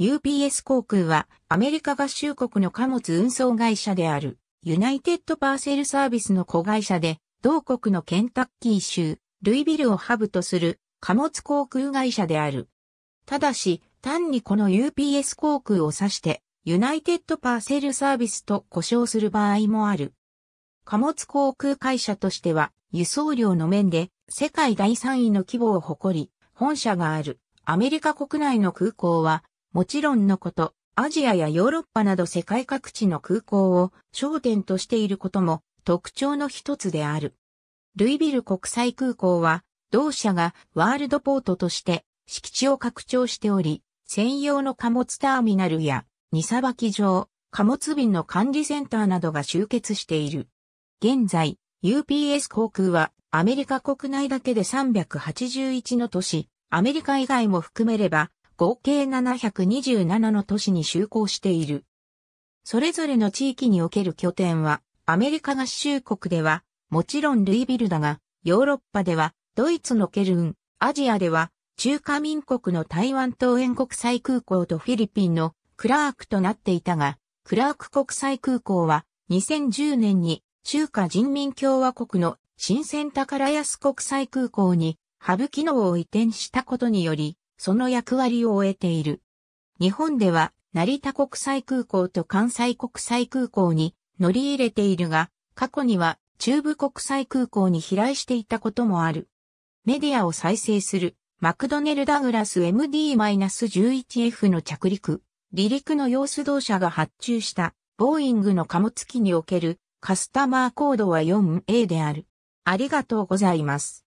UPS 航空はアメリカ合衆国の貨物運送会社であるユナイテッドパーセルサービスの子会社で同国のケンタッキー州ルイビルをハブとする貨物航空会社である。ただし単にこの UPS 航空を指してユナイテッドパーセルサービスと呼称する場合もある。貨物航空会社としては輸送量の面で世界第3位の規模を誇り本社があるアメリカ国内の空港はもちろんのこと、アジアやヨーロッパなど世界各地の空港を焦点としていることも特徴の一つである。ルイビル国際空港は、同社がワールドポートとして敷地を拡張しており、専用の貨物ターミナルや荷さばき場、貨物便の管理センターなどが集結している。現在、UPS 航空はアメリカ国内だけで381の都市、アメリカ以外も含めれば合計727の都市に就航している。それぞれの地域における拠点は、アメリカ合衆国では、もちろんルイビルだが、ヨーロッパでは、ドイツのケルン、アジアでは、中華民国の台湾東園国際空港とフィリピンのクラークとなっていたが、クラーク国際空港は2010年に中華人民共和国の新鮮宝安国際空港にハブ機能を移転したことにより、その役割を終えている。日本では、成田国際空港と関西国際空港に乗り入れているが、過去には中部国際空港に飛来していたこともある。メディアを再生する、マクドネル・ダグラス MD-11F の着陸、離陸の様子同社が発注したボーイングの貨物機におけるカスタマーコードは 4A である。ありがとうございます。